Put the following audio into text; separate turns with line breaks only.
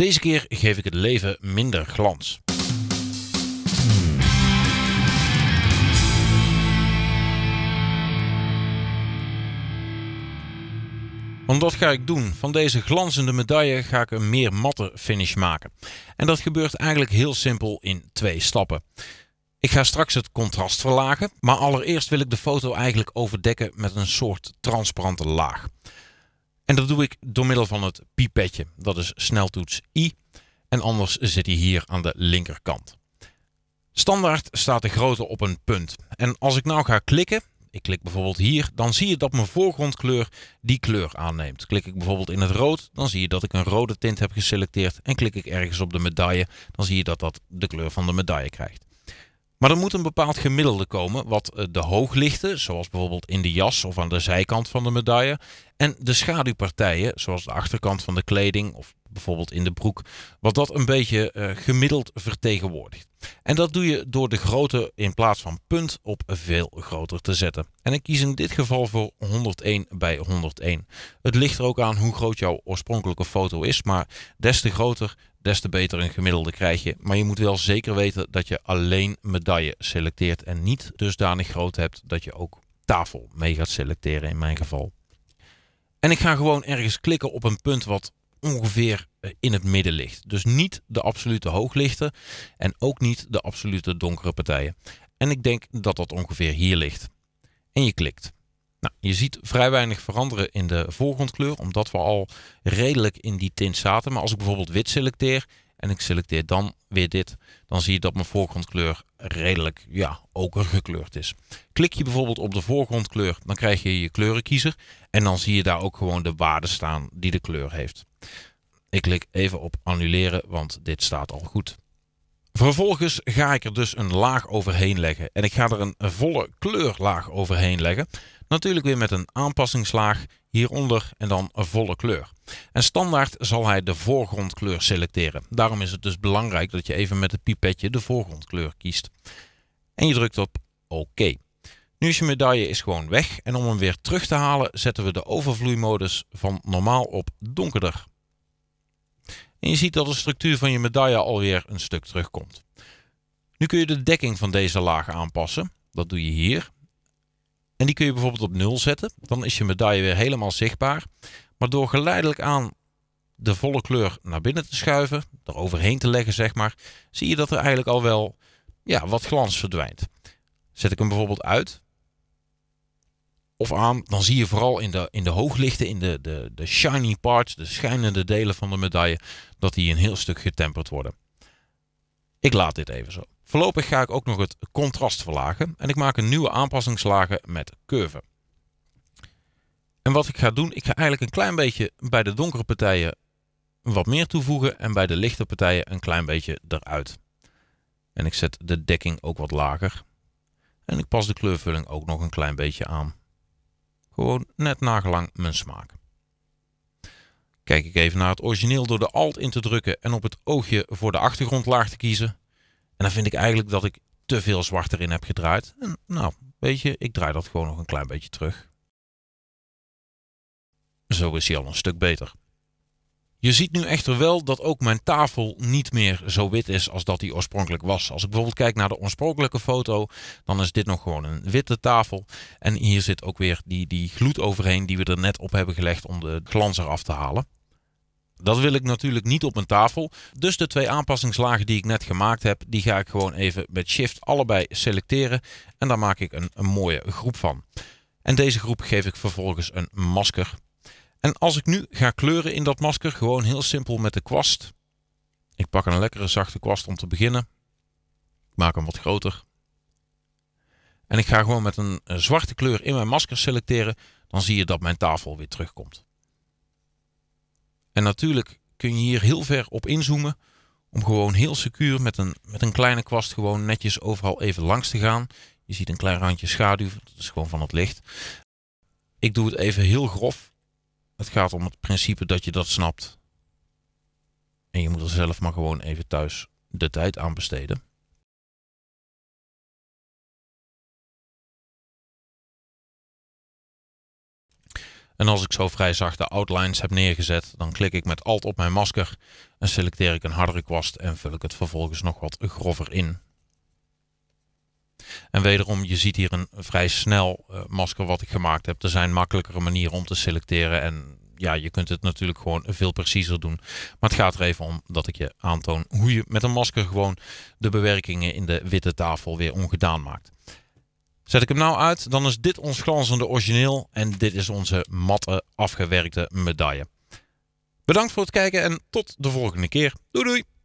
Deze keer geef ik het leven minder glans. Want dat ga ik doen. Van deze glanzende medaille ga ik een meer matte finish maken. En dat gebeurt eigenlijk heel simpel in twee stappen. Ik ga straks het contrast verlagen, maar allereerst wil ik de foto eigenlijk overdekken met een soort transparante laag. En dat doe ik door middel van het pipetje. Dat is sneltoets I. En anders zit hij hier aan de linkerkant. Standaard staat de grootte op een punt. En als ik nou ga klikken, ik klik bijvoorbeeld hier, dan zie je dat mijn voorgrondkleur die kleur aanneemt. Klik ik bijvoorbeeld in het rood, dan zie je dat ik een rode tint heb geselecteerd. En klik ik ergens op de medaille, dan zie je dat dat de kleur van de medaille krijgt. Maar er moet een bepaald gemiddelde komen wat eh, de hooglichten, zoals bijvoorbeeld in de jas of aan de zijkant van de medaille, en de schaduwpartijen, zoals de achterkant van de kleding of bijvoorbeeld in de broek, wat dat een beetje eh, gemiddeld vertegenwoordigt. En dat doe je door de grootte in plaats van punt op veel groter te zetten. En ik kies in dit geval voor 101 bij 101. Het ligt er ook aan hoe groot jouw oorspronkelijke foto is, maar des te groter, des te beter een gemiddelde krijg je. Maar je moet wel zeker weten dat je alleen medaille selecteert en niet dusdanig groot hebt dat je ook tafel mee gaat selecteren in mijn geval. En ik ga gewoon ergens klikken op een punt wat ongeveer eh, in het midden ligt. Dus niet de absolute hooglichten en ook niet de absolute donkere partijen. En ik denk dat dat ongeveer hier ligt. En je klikt. Nou, je ziet vrij weinig veranderen in de voorgrondkleur, omdat we al redelijk in die tint zaten. Maar als ik bijvoorbeeld wit selecteer, en ik selecteer dan weer dit. Dan zie je dat mijn voorgrondkleur redelijk ja, oker gekleurd is. Klik je bijvoorbeeld op de voorgrondkleur, dan krijg je je kleurenkiezer. En dan zie je daar ook gewoon de waarden staan die de kleur heeft. Ik klik even op annuleren, want dit staat al goed. Vervolgens ga ik er dus een laag overheen leggen. En ik ga er een volle kleurlaag overheen leggen. Natuurlijk weer met een aanpassingslaag hieronder en dan een volle kleur. En standaard zal hij de voorgrondkleur selecteren. Daarom is het dus belangrijk dat je even met het pipetje de voorgrondkleur kiest. En je drukt op OK. Nu is je medaille is gewoon weg en om hem weer terug te halen zetten we de overvloeimodus van normaal op donkerder. En je ziet dat de structuur van je medaille alweer een stuk terugkomt. Nu kun je de dekking van deze laag aanpassen. Dat doe je hier. En die kun je bijvoorbeeld op 0 zetten. Dan is je medaille weer helemaal zichtbaar. Maar door geleidelijk aan de volle kleur naar binnen te schuiven, er overheen te leggen zeg maar, zie je dat er eigenlijk al wel ja, wat glans verdwijnt. Zet ik hem bijvoorbeeld uit, of aan, dan zie je vooral in de, in de hooglichten, in de, de, de shiny parts, de schijnende delen van de medaille, dat die een heel stuk getemperd worden. Ik laat dit even zo. Voorlopig ga ik ook nog het contrast verlagen en ik maak een nieuwe aanpassingslage met curve. En wat ik ga doen, ik ga eigenlijk een klein beetje bij de donkere partijen wat meer toevoegen en bij de lichte partijen een klein beetje eruit. En ik zet de dekking ook wat lager. En ik pas de kleurvulling ook nog een klein beetje aan. Gewoon net nagelang mijn smaak. Kijk ik even naar het origineel door de Alt in te drukken en op het oogje voor de achtergrondlaag te kiezen. En dan vind ik eigenlijk dat ik te veel zwart erin heb gedraaid. En nou, weet je, ik draai dat gewoon nog een klein beetje terug. Zo is hij al een stuk beter. Je ziet nu echter wel dat ook mijn tafel niet meer zo wit is als dat die oorspronkelijk was. Als ik bijvoorbeeld kijk naar de oorspronkelijke foto, dan is dit nog gewoon een witte tafel. En hier zit ook weer die, die gloed overheen die we er net op hebben gelegd om de glans eraf te halen. Dat wil ik natuurlijk niet op mijn tafel. Dus de twee aanpassingslagen die ik net gemaakt heb, die ga ik gewoon even met shift allebei selecteren. En daar maak ik een, een mooie groep van. En deze groep geef ik vervolgens een masker. En als ik nu ga kleuren in dat masker, gewoon heel simpel met de kwast. Ik pak een lekkere zachte kwast om te beginnen. Ik maak hem wat groter. En ik ga gewoon met een zwarte kleur in mijn masker selecteren. Dan zie je dat mijn tafel weer terugkomt. En natuurlijk kun je hier heel ver op inzoomen. Om gewoon heel secuur met een, met een kleine kwast gewoon netjes overal even langs te gaan. Je ziet een klein randje schaduw. Dat is gewoon van het licht. Ik doe het even heel grof. Het gaat om het principe dat je dat snapt. En je moet er zelf maar gewoon even thuis de tijd aan besteden. En als ik zo vrij zachte outlines heb neergezet, dan klik ik met Alt op mijn masker en selecteer ik een hardere kwast en vul ik het vervolgens nog wat grover in. En wederom, je ziet hier een vrij snel eh, masker wat ik gemaakt heb. Er zijn makkelijkere manieren om te selecteren. En ja, je kunt het natuurlijk gewoon veel preciezer doen. Maar het gaat er even om dat ik je aantoon hoe je met een masker gewoon de bewerkingen in de witte tafel weer ongedaan maakt. Zet ik hem nou uit, dan is dit ons glanzende origineel en dit is onze matte afgewerkte medaille. Bedankt voor het kijken en tot de volgende keer. Doei doei!